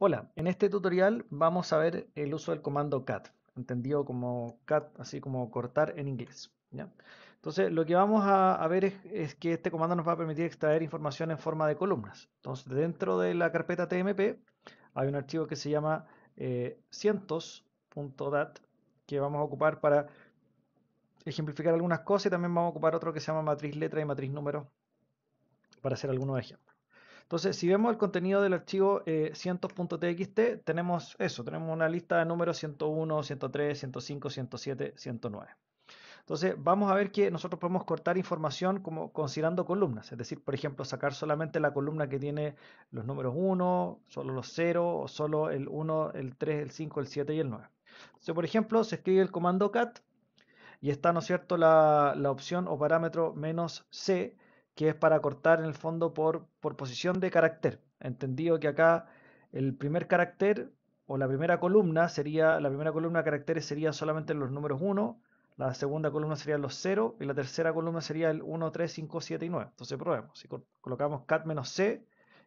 Hola, en este tutorial vamos a ver el uso del comando cat, entendido como cat, así como cortar en inglés. Entonces, lo que vamos a, ver es, que este comando nos va a permitir extraer información en forma de columnas. Entonces, dentro de la carpeta TMP hay un archivo que se llama eh, cientos.dat que vamos a ocupar para ejemplificar algunas cosas y también vamos a ocupar otro que se llama matriz letra y matriz número para hacer algunos ejemplos. Entonces, si vemos el contenido del archivo 100.txt, eh, tenemos eso, tenemos una lista de números 101, 103, 105, 107, 109. Entonces, vamos a ver que nosotros podemos cortar información como considerando columnas, es decir, por ejemplo, sacar solamente la columna que tiene los números 1, solo los 0, o solo el 1, el 3, el 5, el 7 y el 9. Entonces, por ejemplo, se escribe el comando cat y está, ¿no es cierto?, la, la opción o parámetro menos C que es para cortar en el fondo por, por posición de carácter. Entendido que acá el primer carácter o la primera columna sería, la primera columna de caracteres sería solamente los números 1, la segunda columna serían los 0 y la tercera columna sería el 1, 3, 5, 7 y 9. Entonces probemos. Si colocamos cat-c menos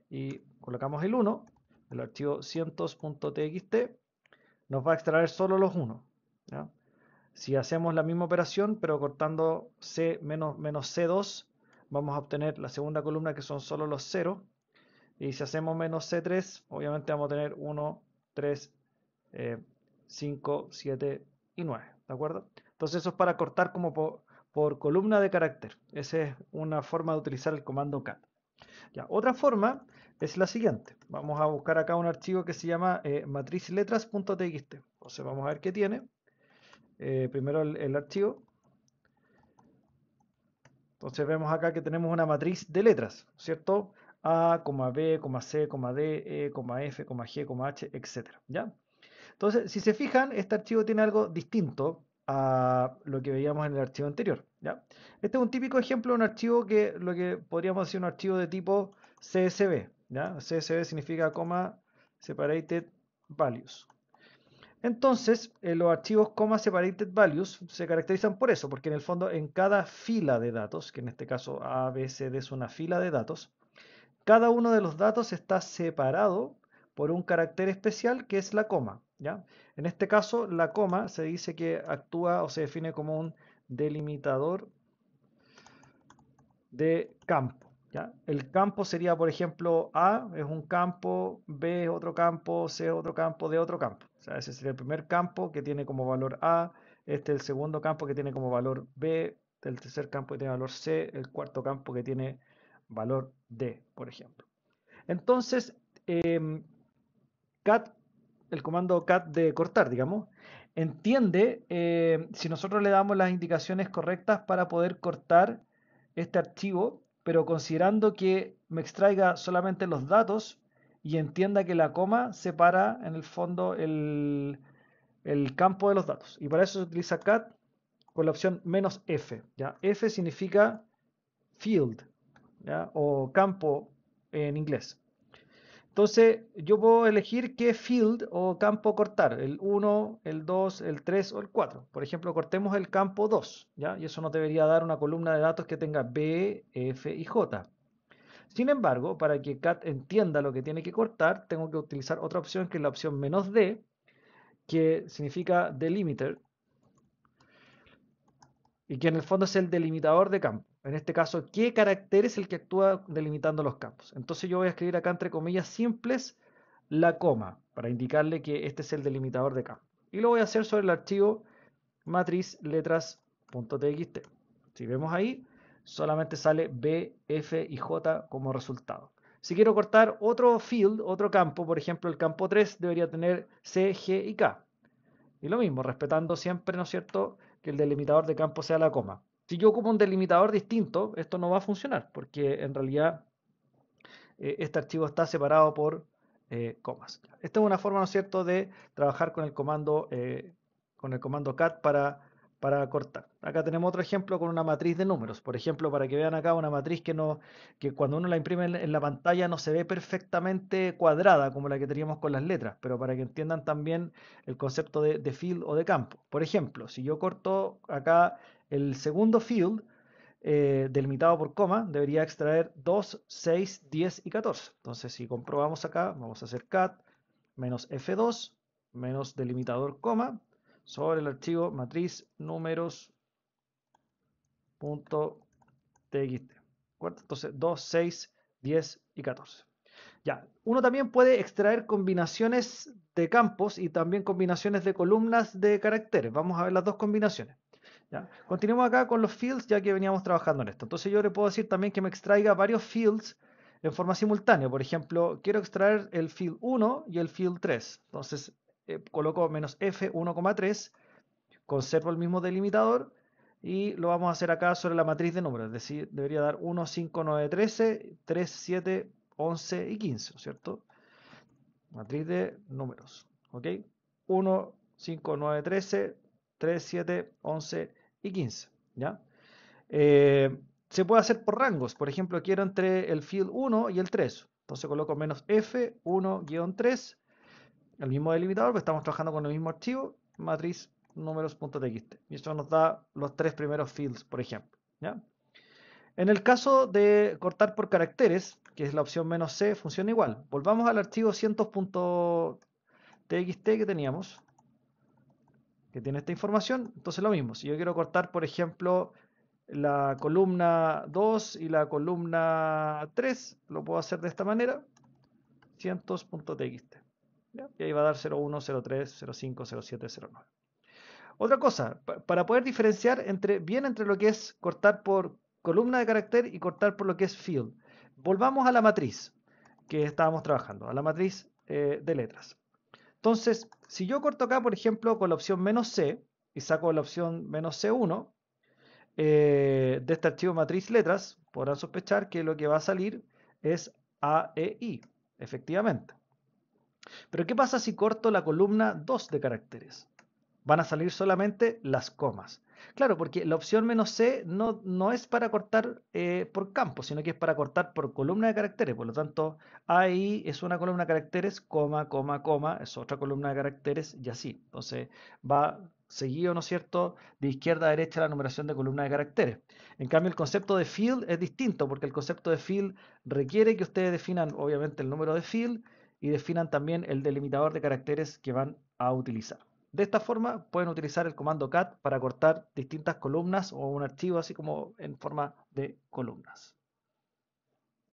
y colocamos el 1, el archivo 100.txt nos va a extraer solo los 1. Si hacemos la misma operación, pero cortando c menos c2, vamos a obtener la segunda columna que son solo los 0. Y si hacemos menos C3, obviamente vamos a tener 1, 3, 5, 7 y 9. ¿De acuerdo? Entonces eso es para cortar como por, columna de carácter. Esa es una forma de utilizar el comando cat. otra forma es la siguiente. Vamos a buscar acá un archivo que se llama eh, matrizletras.txt. Entonces vamos a ver qué tiene. Eh, primero el archivo. Entonces vemos acá que tenemos una matriz de letras, ¿cierto? A, B, C, D, E, F, G, H, etc. ¿ya? Entonces, si se fijan, este archivo tiene algo distinto a lo que veíamos en el archivo anterior. ¿ya? Este es un típico ejemplo de un archivo que lo que podríamos decir un archivo de tipo CSV. ¿ya? CSV significa coma separated values. Entonces, eh, los archivos comma separated values se caracterizan por eso, porque en el fondo en cada fila de datos, que en este caso ABCD es una fila de datos, cada uno de los datos está separado por un carácter especial que es la coma. ¿ya? En este caso, la coma se dice que actúa o se define como un delimitador de campo. ¿ya? El campo sería, por ejemplo, A es un campo, B es otro campo, C es otro campo, D otro campo. O sea, ese sería el primer campo que tiene como valor A, este es el segundo campo que tiene como valor B, el tercer campo que tiene valor C, el cuarto campo que tiene valor D, por ejemplo. Entonces, em, cat, el comando cat de cortar, digamos, entiende eh, si nosotros le damos las indicaciones correctas para poder cortar este archivo, pero considerando que me extraiga solamente los datos, y entienda que la coma separa en el fondo el, campo de los datos. Y para eso se utiliza cat con la opción menos F. ¿ya? F significa field o campo en inglés. Entonces yo puedo elegir qué field o campo cortar, el 1, el 2, el 3 o el 4. Por ejemplo, cortemos el campo 2, ¿ya? y eso nos debería dar una columna de datos que tenga B, F y J. Sin embargo, para que cat entienda lo que tiene que cortar, tengo que utilizar otra opción que es la opción menos "-d", que significa delimiter, y que en el fondo es el delimitador de campo. En este caso, ¿qué carácter es el que actúa delimitando los campos? Entonces yo voy a escribir acá entre comillas simples la coma, para indicarle que este es el delimitador de campo. Y lo voy a hacer sobre el archivo matriz letras.txt. Si vemos ahí, solamente sale B, F y J como resultado. Si quiero cortar otro field, otro campo, por ejemplo el campo 3 debería tener C, G y K. Y lo mismo, respetando siempre, ¿no es cierto?, que el delimitador de campo sea la coma. Si yo ocupo un delimitador distinto, esto no va a funcionar, porque en realidad eh, este archivo está separado por eh, comas. Esta es una forma, ¿no es cierto?, de trabajar con el comando, eh, con el comando cat para para cortar. Acá tenemos otro ejemplo con una matriz de números. Por ejemplo, para que vean acá una matriz que, no, que cuando uno la imprime en, la pantalla no se ve perfectamente cuadrada como la que teníamos con las letras, pero para que entiendan también el concepto de, field o de campo. Por ejemplo, si yo corto acá el segundo field eh, delimitado por coma, debería extraer 2, 6, 10 y 14. Entonces, si comprobamos acá, vamos a hacer cat menos F2 menos delimitador coma sobre el archivo matriz números punto txt. Entonces 2, 6, 10 y 14. Ya, uno también puede extraer combinaciones de campos y también combinaciones de columnas de caracteres. Vamos a ver las dos combinaciones. ¿ya? Continuemos acá con los fields ya que veníamos trabajando en esto. Entonces yo le puedo decir también que me extraiga varios fields en forma simultánea. Por ejemplo, quiero extraer el field 1 y el field 3. Entonces eh, coloco menos f 1,3, conservo el mismo delimitador y lo vamos a hacer acá sobre la matriz de números, es decir, debería dar 1, 5, 9, 13, 3, 7, 11 y 15, ¿cierto? Matriz de números, ¿ok? 1, 5, 9, 13, 3, 7, 11 y 15, ¿ya? Eh, se puede hacer por rangos, por ejemplo, quiero entre el field 1 y el 3, entonces coloco menos F, 1, 3, el mismo delimitador, porque estamos trabajando con el mismo archivo, matriz números.txt. Y eso nos da los tres primeros fields, por ejemplo. En el caso de cortar por caracteres, que es la opción menos C, funciona igual. Volvamos al archivo 100.txt que teníamos, que tiene esta información. Entonces lo mismo, si yo quiero cortar, por ejemplo, la columna 2 y la columna 3, lo puedo hacer de esta manera, 100.txt. Y ahí va a dar 01, 03, 05, 07, 09. Otra cosa, para poder diferenciar entre, bien entre lo que es cortar por columna de carácter y cortar por lo que es field. Volvamos a la matriz que estábamos trabajando, a la matriz eh, de letras. Entonces, si yo corto acá, por ejemplo, con la opción menos C y saco la opción menos C1 eh, de este archivo matriz letras, podrán sospechar que lo que va a salir es AEI, efectivamente. Pero ¿qué pasa si corto la columna 2 de caracteres? Van a salir solamente las comas. Claro, porque la opción menos C no, es para cortar eh, por campo, sino que es para cortar por columna de caracteres. Por lo tanto, ahí es una columna de caracteres, coma, coma, coma, es otra columna de caracteres y así. Entonces va seguido, ¿no es cierto?, de izquierda a derecha la numeración de columna de caracteres. En cambio, el concepto de field es distinto, porque el concepto de field requiere que ustedes definan, obviamente, el número de field y definan también el delimitador de caracteres que van a utilizar. De esta forma pueden utilizar el comando cat para cortar distintas columnas o un archivo así como en forma de columnas.